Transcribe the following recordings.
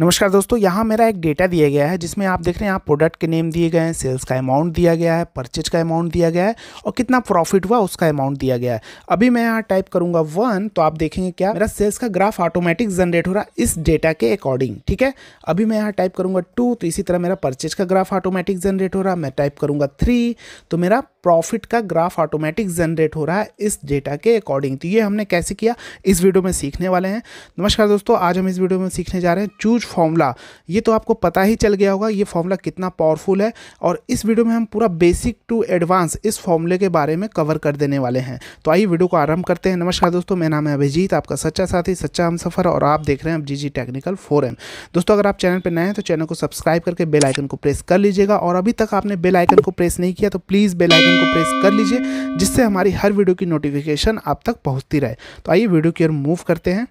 नमस्कार दोस्तों यहाँ मेरा एक डेटा दिया गया है जिसमें आप देख रहे हैं यहाँ प्रोडक्ट के नेम दिए गए हैं सेल्स का अमाउंट दिया गया है परचेज का अमाउंट दिया गया है और कितना प्रॉफिट हुआ उसका अमाउंट दिया गया है अभी मैं यहाँ टाइप करूँगा वन तो आप देखेंगे क्या मेरा सेल्स का ग्राफ ऑटोमेटिक जनरेट हो रहा है इस डेटा के अकॉर्डिंग ठीक है अभी मैं यहाँ टाइप करूँगा टू तो इसी तरह मेरा परचेज का ग्राफ ऑटोमेटिक जनरेट हो रहा मैं टाइप करूँगा थ्री तो मेरा प्रॉफिट का ग्राफ ऑटोमेटिक जनरेट हो रहा है इस डेटा के अकॉर्डिंग तो ये हमने कैसे किया इस वीडियो में सीखने वाले हैं नमस्कार दोस्तों आज हम इस वीडियो में सीखने जा रहे हैं चूज फॉर्मूला ये तो आपको पता ही चल गया होगा ये फॉर्मूला कितना पावरफुल है और इस वीडियो में हम पूरा बेसिक टू एडवांस इस फॉर्मूले के बारे में कवर कर देने वाले हैं तो आइए वीडियो को आरंभ करते हैं नमस्कार दोस्तों मेरा नाम है अभिजीत आपका सच्चा साथी सच्चा हम सफर और आप देख रहे हैं जी जी टेक्निकल फोरम दोस्तों अगर आप चैनल पर नए हैं तो चैनल को सब्सक्राइब करके बेलाइकन को प्रेस कर लीजिएगा और अभी तक आपने बेलाइकन को प्रेस नहीं किया तो प्लीज़ बेलाइकन आइकन को प्रेस कर लीजिए जिससे हमारी हर वीडियो की नोटिफिकेशन आप तक पहुँचती रहे तो आइए वीडियो की ओर मूव करते हैं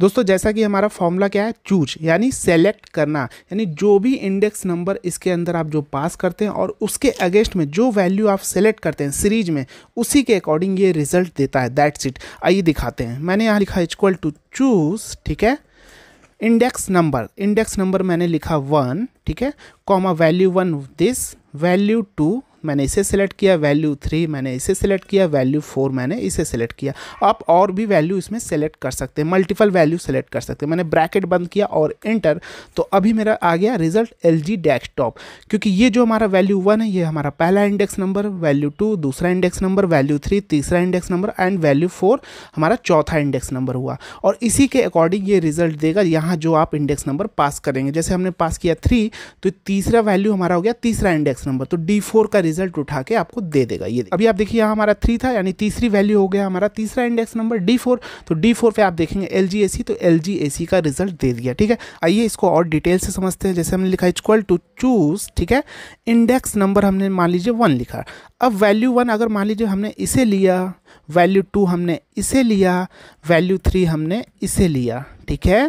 दोस्तों जैसा कि हमारा फॉर्मूला क्या है चूज यानी सेलेक्ट करना यानी जो भी इंडेक्स नंबर इसके अंदर आप जो पास करते हैं और उसके अगेंस्ट में जो वैल्यू आप सेलेक्ट करते हैं सीरीज में उसी के अकॉर्डिंग ये रिजल्ट देता है दैट्स इट आइए दिखाते हैं मैंने यहाँ लिखा इक्वल टू चूज ठीक है इंडेक्स नंबर इंडेक्स नंबर मैंने लिखा वन ठीक है comma value one this value two मैंने इसे सेलेक्ट किया वैल्यू थ्री मैंने इसे सेलेक्ट किया वैल्यू फोर मैंने इसे सेलेक्ट किया आप और भी वैल्यू इसमें सेलेक्ट कर सकते हैं मल्टीपल वैल्यू सेलेक्ट कर सकते हैं मैंने ब्रैकेट बंद किया और इंटर तो अभी मेरा आ गया रिजल्ट एल जी डेस्कटॉप क्योंकि ये जो हमारा वैल्यू वन है ये हमारा पहला इंडेक्स नंबर वैल्यू टू दूसरा इंडेक्स नंबर वैल्यू थ्री तीसरा index number and value four हमारा चौथा इंडेक्स नंबर हुआ और इसी के अकॉर्डिंग ये रिजल्ट देगा यहाँ जो आप इंडेक्स नंबर पास करेंगे जैसे हमने पास किया थ्री तो तीसरा वैल्यू हमारा हो गया तीसरा इंडेक्स नंबर तो डी फोर का रिजल्ट उठा के आपको दे देगा ये अभी आप देखिए यहाँ हमारा थ्री था यानी तीसरी वैल्यू हो गया हमारा तीसरा इंडेक्स नंबर डी फोर तो डी फोर पे आप देखेंगे एल जी ए सी तो एल जी ए सी का रिजल्ट दे दिया ठीक है आइए इसको और डिटेल से समझते हैं जैसे हमने लिखा इक्वल टू चूज ठीक है इंडेक्स नंबर हमने मान लीजिए वन लिखा अब वैल्यू वन अगर मान लीजिए हमने इसे लिया वैल्यू टू हमने इसे लिया वैल्यू थ्री हमने इसे लिया ठीक है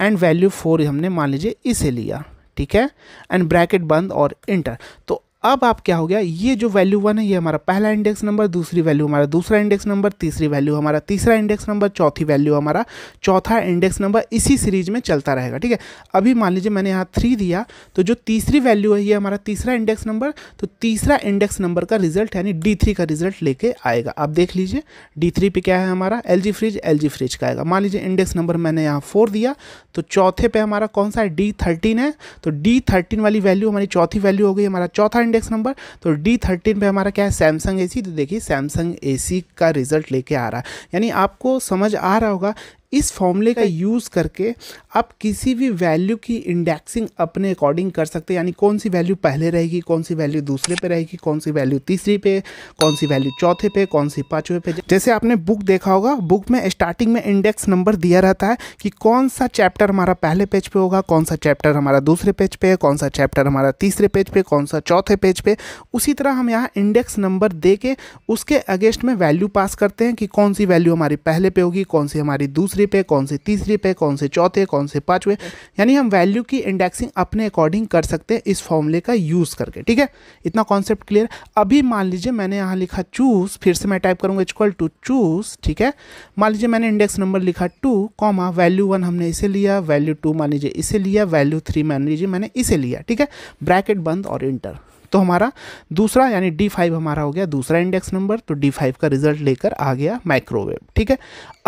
एंड वैल्यू फोर हमने मान लीजिए इसे लिया ठीक है एंड ब्रैकेट बंद और इंटर तो अब आप क्या हो गया ये जो वैल्यू वन है ये हमारा पहला इंडेक्स नंबर दूसरी वैल्यू हमारा दूसरा इंडेक्स नंबर तीसरी वैल्यू हमारा तीसरा इंडेक्स नंबर चौथी वैल्यू हमारा चौथा इंडेक्स नंबर इसी सीरीज में चलता रहेगा ठीक है अभी मान लीजिए मैंने यहाँ थ्री दिया तो जो तीसरी वैल्यू है ये हमारा तीसरा इंडेक्स नंबर तो तीसरा इंडेक्स नंबर का रिजल्ट यानी डी का रिजल्ट लेके आएगा आप देख लीजिए डी पे क्या है हमारा एल फ्रिज एल फ्रिज का आएगा मान लीजिए इंडेक्स नंबर मैंने यहाँ फोर दिया तो चौथे पे हमारा कौन सा है डी है तो डी वाली वैल्यू हमारी चौथी वैल्यू हो गई हमारा चौथा इंडेक्स नंबर तो डी थर्टीन पर हमारा क्या है सैमसंग ए तो देखिए सैमसंग ए का रिजल्ट लेके आ रहा है यानी आपको समझ आ रहा होगा इस फॉर्मूले का यूज़ करके आप किसी भी वैल्यू की इंडेक्सिंग अपने अकॉर्डिंग कर सकते हैं यानी कौन सी वैल्यू पहले रहेगी कौन सी वैल्यू दूसरे पे रहेगी कौन सी वैल्यू तीसरी पे कौन सी वैल्यू चौथे पे कौन सी पाँचवें पे जैसे आपने बुक देखा होगा बुक में स्टार्टिंग में इंडेक्स नंबर दिया रहता है कि कौन सा चैप्टर हमारा पहले पेज पे होगा कौन सा चैप्टर हमारा दूसरे पेज पे कौन सा चैप्टर हमारा तीसरे पेज पे कौन सा चौथे पेज पे उसी तरह हम यहाँ इंडेक्स नंबर दे के उसके अगेंस्ट में वैल्यू पास करते हैं कि कौन सी वैल्यू हमारी पहले पे होगी कौन सी हमारी दूसरी पे कौन सी तीसरी पे कौन से चौथे कौन कौन से पाँच हुए यानी हम वैल्यू की इंडेक्सिंग अपने अकॉर्डिंग कर सकते हैं इस फॉर्मूले का यूज़ करके ठीक है इतना कॉन्सेप्ट क्लियर अभी मान लीजिए मैंने यहाँ लिखा चूज फिर से मैं टाइप करूँगा इक्वल टू चूज ठीक है मान लीजिए मैंने इंडेक्स नंबर लिखा टू कॉमा वैल्यू वन हमने इसे लिया वैल्यू टू मान लीजिए इसे लिया वैल्यू थ्री मान लीजिए मैंने इसे लिया ठीक है ब्रैकेट बंद और इंटर तो हमारा दूसरा यानी डी फाइव हमारा हो गया दूसरा इंडेक्स नंबर तो डी फाइव का रिजल्ट लेकर आ गया माइक्रोवेव ठीक है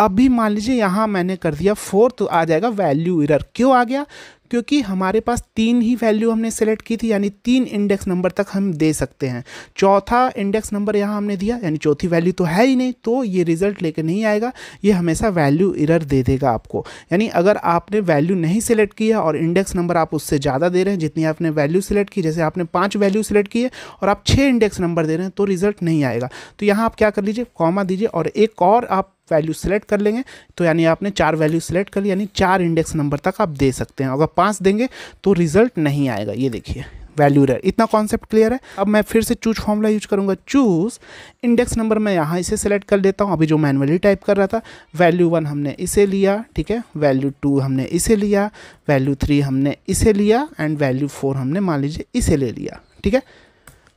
अभी मान लीजिए यहाँ मैंने कर दिया फोर्थ तो आ जाएगा वैल्यू इरर क्यों आ गया क्योंकि हमारे पास तीन ही वैल्यू हमने सेलेक्ट की थी यानी तीन इंडेक्स नंबर तक हम दे सकते हैं चौथा इंडेक्स नंबर यहाँ हमने दिया यानी चौथी वैल्यू तो है ही नहीं तो ये रिजल्ट लेकर नहीं आएगा ये हमेशा वैल्यू इरर दे देगा आपको यानी अगर आपने वैल्यू नहीं सिलेक्ट किया और इंडेक्स नंबर आप उससे ज़्यादा दे रहे हैं जितनी आपने वैल्यू सेलेक्ट की जैसे आपने पाँच वैल्यू सेलेक्ट की है और आप छः इंडेक्स नंबर दे रहे हैं तो रिजल्ट नहीं आएगा तो यहाँ आप क्या कर लीजिए कॉमा दीजिए और एक और आप वैल्यू सेलेक्ट कर लेंगे तो यानी आपने चार वैल्यू सेलेक्ट कर ली यानी चार इंडेक्स नंबर तक आप दे सकते हैं अगर पाँच देंगे तो रिजल्ट नहीं आएगा ये देखिए वैल्यू रेयर इतना कॉन्सेप्ट क्लियर है अब मैं फिर से चूज फॉर्मूला यूज करूंगा चूज इंडेक्स नंबर मैं यहाँ इसे सेलेक्ट कर लेता हूँ अभी जो मैनुअली टाइप कर रहा था वैल्यू वन हमने इसे लिया ठीक है वैल्यू टू हमने इसे लिया वैल्यू थ्री हमने इसे लिया एंड वैल्यू फोर हमने मान लीजिए इसे ले लिया ठीक है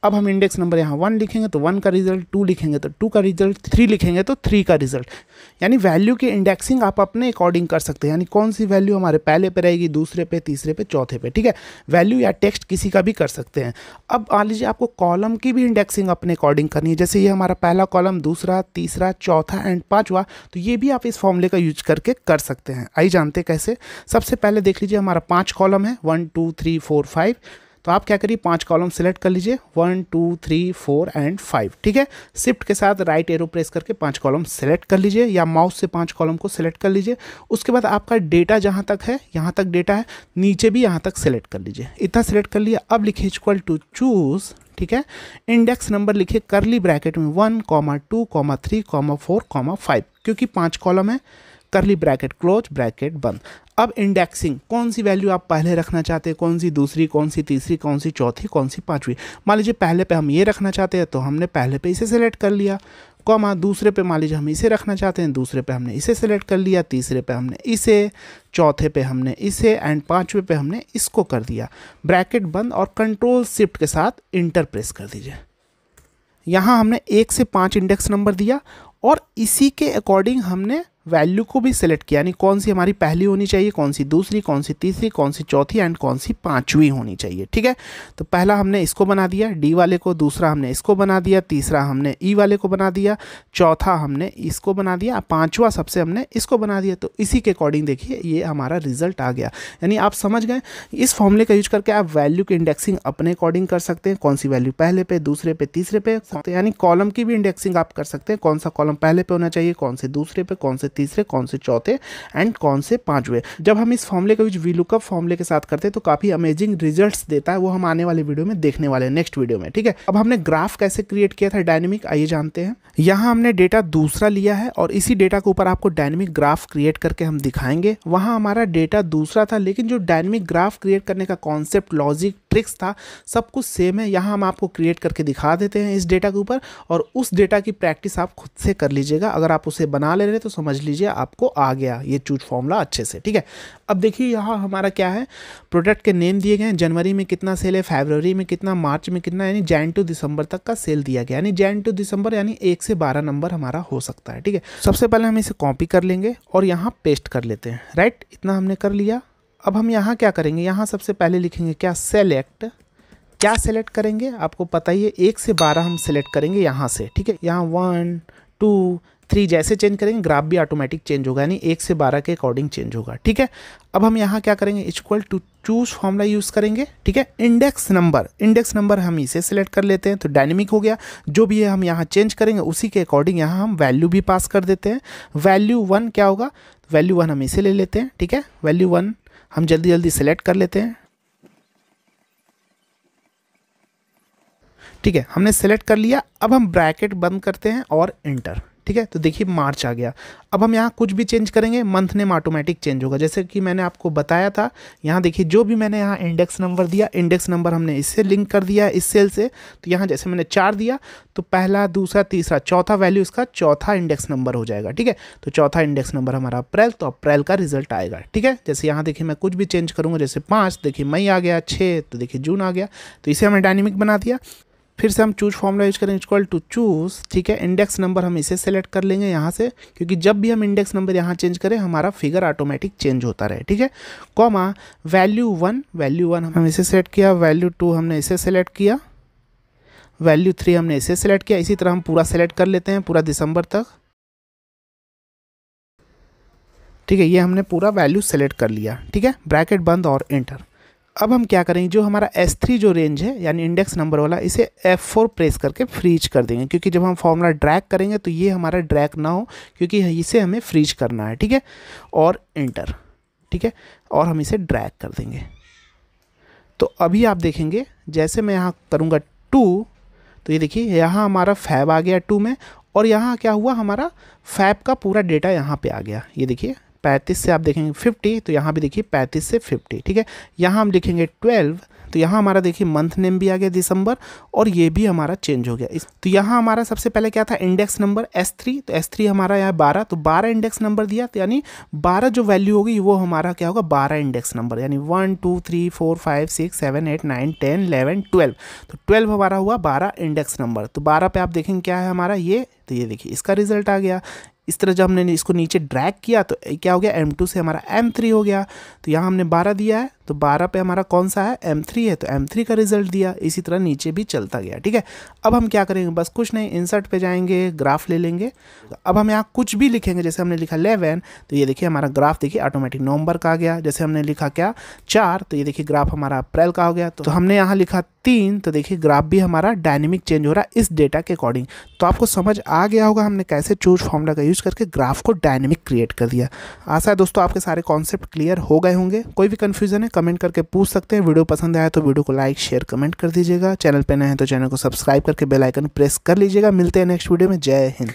अब हम इंडेक्स नंबर यहाँ वन लिखेंगे तो वन का रिजल्ट टू लिखेंगे तो टू का रिजल्ट थ्री लिखेंगे तो थ्री का रिजल्ट यानी वैल्यू की इंडेक्सिंग आप अपने अकॉर्डिंग कर सकते हैं यानी कौन सी वैल्यू हमारे पहले पे रहेगी दूसरे पे तीसरे पे चौथे पे ठीक है वैल्यू या टेक्स्ट किसी का भी कर सकते हैं अब मान लीजिए आपको कॉलम की भी इंडेक्सिंग अपने अकॉर्डिंग करनी है जैसे ये हमारा पहला कॉलम दूसरा तीसरा चौथा एंड पाँचवा तो ये भी आप इस फॉर्मूले का यूज करके कर सकते हैं आई जानते कैसे सबसे पहले देख लीजिए हमारा पाँच कॉलम है one two three four five तो आप क्या करिए पांच कॉलम सेलेक्ट कर लीजिए one two three four and five ठीक है शिफ्ट के साथ राइट एरो प्रेस करके पांच कॉलम सेलेक्ट कर लीजिए या माउस से पांच कॉलम को सेलेक्ट कर लीजिए उसके बाद आपका डेटा जहाँ तक है यहाँ तक डेटा है नीचे भी यहाँ तक सेलेक्ट कर लीजिए इतना सेलेक्ट कर लिया अब लिखिए इक्वल टू चूज़ ठीक है इंडेक्स नंबर लिखिए करली ब्रैकेट में one comma two comma three comma four comma five क्योंकि पांच कॉलम है करली ब्रैकेट क्लोज ब्रैकेट बंद अब इंडेक्सिंग कौन सी वैल्यू आप पहले रखना चाहते हैं कौन सी दूसरी कौन सी तीसरी कौन सी चौथी कौन सी पांचवी मान लीजिए पहले पे हम ये रखना चाहते हैं तो हमने पहले पे इसे सेलेक्ट कर लिया कौम दूसरे पे मान लीजिए हम इसे रखना चाहते हैं दूसरे पे हमने इसे सेलेक्ट कर लिया तीसरे पे हमने इसे चौथे पे हमने इसे एंड पाँचवें पर हमने इसको कर दिया ब्रैकेट बंद और कंट्रोल शिफ्ट के साथ इंटर प्रेस कर दीजिए यहाँ हमने एक से पाँच इंडेक्स नंबर दिया और इसी के अकॉर्डिंग हमने वैल्यू को भी सिलेक्ट किया यानी कौन सी हमारी पहली होनी चाहिए कौन सी दूसरी कौन सी तीसरी कौन सी चौथी एंड कौन सी पाँचवीं होनी चाहिए ठीक है तो पहला हमने इसको बना दिया डी वाले को दूसरा हमने इसको बना दिया तीसरा हमने ई e वाले को बना दिया चौथा हमने इसको बना दिया पाँचवा सबसे हमने इसको बना दिया तो इसी के अकॉर्डिंग देखिए ये हमारा रिजल्ट आ गया यानी आप समझ गए इस फॉर्मूले का यूज करके आप वैल्यू की इंडेक्सिंग अपने अकॉर्डिंग कर सकते हैं कौन सी वैल्यू पहले पे दूसरे पे तीसरे पे यानी कॉलम की भी इंडेक्सिंग आप कर सकते हैं कौन सा कॉलम पहले पे होना चाहिए कौन से दूसरे पे कौन से तीसरे कौन से चौथे एंड कौन से पांचवे जब हम इस फॉर्मले का यूज वी लुकअप के साथ करते हैं तो काफ़ी अमेजिंग रिजल्ट देता है वो हम आने वाले वीडियो में देखने वाले नेक्स्ट वीडियो में ठीक है अब हमने ग्राफ कैसे क्रिएट किया था डायनेमिक आइए जानते हैं यहाँ हमने डेटा दूसरा लिया है और इसी डेटा के ऊपर आपको डायनेमिक ग्राफ क्रिएट करके हम दिखाएंगे वहां हमारा डेटा दूसरा था लेकिन जो डायनेमिक ग्राफ क्रिएट करने का कॉन्सेप्ट लॉजिक ट्रिक्स था सब कुछ सेम है यहाँ हम आपको क्रिएट करके दिखा देते हैं इस डेटा के ऊपर और उस डेटा की प्रैक्टिस आप खुद से कर लीजिएगा अगर आप उसे बना ले रहे तो समझ लीजिए आपको आ गया ये चूज फॉर्मूला अच्छे से ठीक है अब देखिए यहाँ हमारा क्या है प्रोडक्ट के नेम दिए गए हैं जनवरी में कितना सेल है फेबररी में कितना मार्च में कितना यानी जैन टू दिसंबर तक का सेल दिया गया यानी जैन टू दिसंबर यानी एक से बारह नंबर हमारा हो सकता है ठीक है सबसे पहले हम इसे कॉपी कर लेंगे और यहाँ पेस्ट कर लेते हैं राइट इतना हमने कर लिया अब हम यहाँ क्या करेंगे यहाँ सबसे पहले लिखेंगे क्या सेलेक्ट क्या सेलेक्ट करेंगे आपको पता ही है एक से बारह हम सेलेक्ट करेंगे यहाँ से ठीक है यहाँ वन टू थ्री जैसे चेंज करेंगे ग्राफ भी ऑटोमेटिक चेंज होगा यानी एक से बारह के अकॉर्डिंग चेंज होगा ठीक है अब हम यहाँ क्या करेंगे equal to choose formula use करेंगे ठीक है इंडेक्स नंबर इंडेक्स नंबर हम इसे सेलेक्ट कर लेते हैं तो डायनेमिक हो गया जो भी है हम यहाँ चेंज करेंगे उसी के अकॉर्डिंग यहाँ हम वैल्यू भी पास कर देते हैं वैल्यू वन क्या होगा वैल्यू वन हम इसे ले लेते हैं ठीक है वैल्यू वन हम जल्दी जल्दी सेलेक्ट कर लेते हैं ठीक है हमने सेलेक्ट कर लिया अब हम ब्रैकेट बंद करते हैं और इंटर ठीक है तो देखिए मार्च आ गया अब हम यहाँ कुछ भी चेंज करेंगे मंथ नेम ऑटोमेटिक चेंज होगा जैसे कि मैंने आपको बताया था यहाँ देखिए जो भी मैंने यहाँ इंडेक्स नंबर दिया इंडेक्स नंबर हमने इससे लिंक कर दिया इस सेल से तो यहाँ जैसे मैंने चार दिया तो पहला दूसरा तीसरा चौथा वैल्यू इसका चौथा इंडेक्स नंबर हो जाएगा ठीक है तो चौथा इंडेक्स नंबर हमारा अप्रैल तो अप्रैल का रिजल्ट आएगा ठीक है जैसे यहाँ देखिए मैं कुछ भी चेंज करूँगा जैसे पाँच देखिए मई आ गया छः तो देखिए जून आ गया तो इसे हमने डायनेमिक बना दिया फिर से हम चूज फॉर्मूला यूज करेंगे इक्वल टू चूज ठीक है इंडेक्स नंबर हम इसे सेलेक्ट कर लेंगे यहाँ से क्योंकि जब भी हम इंडेक्स नंबर यहाँ चेंज करें हमारा फिगर ऑटोमेटिक चेंज होता रहे ठीक है comma value one value one हम इसे सेलेक्ट किया वैल्यू टू हमने इसे सेलेक्ट किया वैल्यू थ्री हमने इसे सेलेक्ट किया इसी तरह हम पूरा सेलेक्ट कर लेते हैं पूरा दिसंबर तक ठीक है ये हमने पूरा वैल्यू सेलेक्ट कर लिया ठीक है ब्रैकेट बंद और एंटर अब हम क्या करेंगे जो हमारा S3 जो रेंज है यानी इंडेक्स नंबर वाला इसे F4 प्रेस करके फ्रीज कर देंगे क्योंकि जब हम फॉर्मूला ड्रैग करेंगे तो ये हमारा ड्रैग ना हो क्योंकि इसे हमें फ्रीज करना है ठीक है और इंटर ठीक है और हम इसे ड्रैग कर देंगे तो अभी आप देखेंगे जैसे मैं यहाँ करूँगा टू तो ये देखिए यहाँ हमारा फैब आ गया टू में और यहाँ क्या हुआ हमारा फैब का पूरा डेटा यहाँ पर आ गया ये देखिए पैंतीस से आप देखेंगे फिफ्टी तो यहाँ भी देखिए पैंतीस से फिफ्टी ठीक है यहाँ हम लिखेंगे ट्वेल्व तो यहाँ हमारा देखिए मंथ नेम भी आ गया दिसंबर और ये भी हमारा चेंज हो गया इस तो यहाँ हमारा सबसे पहले क्या था इंडेक्स नंबर एस थ्री तो एस थ्री हमारा यहाँ बारह तो बारह इंडेक्स नंबर दिया तो यानी बारह जो वैल्यू होगी वो हमारा क्या होगा बारह इंडेक्स नंबर यानी one two three four five six seven eight nine ten eleven twelve तो ट्वेल्व हमारा हुआ बारह इंडेक्स नंबर तो बारह पे आप देखेंगे क्या है हमारा ये तो ये देखिए इसका रिजल्ट आ गया इस तरह जब हमने इसको नीचे ड्रैग किया तो क्या हो गया एम टू से हमारा एम थ्री हो गया तो यहाँ हमने बारह दिया है तो बारह पे हमारा कौन सा है एम थ्री है तो एम थ्री का रिजल्ट दिया इसी तरह नीचे भी चलता गया ठीक है अब हम क्या करेंगे बस कुछ नहीं इंसर्ट पे जाएंगे ग्राफ ले लेंगे तो अब हम यहाँ कुछ भी लिखेंगे जैसे हमने लिखा लेवन तो ये देखिए हमारा ग्राफ देखिए ऑटोमेटिक नवंबर का आ गया जैसे हमने लिखा क्या चार तो ये देखिए ग्राफ हमारा अप्रैल का हो गया तो हमने यहाँ लिखा तीन तो देखिए ग्राफ भी हमारा डायनेमिक चेंज हो रहा है इस डेटा के अकॉर्डिंग तो आपको समझ आ गया होगा हमने कैसे चूज फॉर्मूला का यूज़ करके ग्राफ को डायनेमिक क्रिएट कर दिया आशा है दोस्तों आपके सारे कॉन्सेप्ट क्लियर हो गए होंगे कोई भी कन्फ्यूज़न है कमेंट करके पूछ सकते हैं वीडियो पसंद आया तो वीडियो को लाइक शेयर कमेंट कर दीजिएगा चैनल पर नए हैं तो चैनल को सब्सक्राइब करके बेलाइकन प्रेस कर लीजिएगा मिलते हैं नेक्स्ट वीडियो में जय हिंद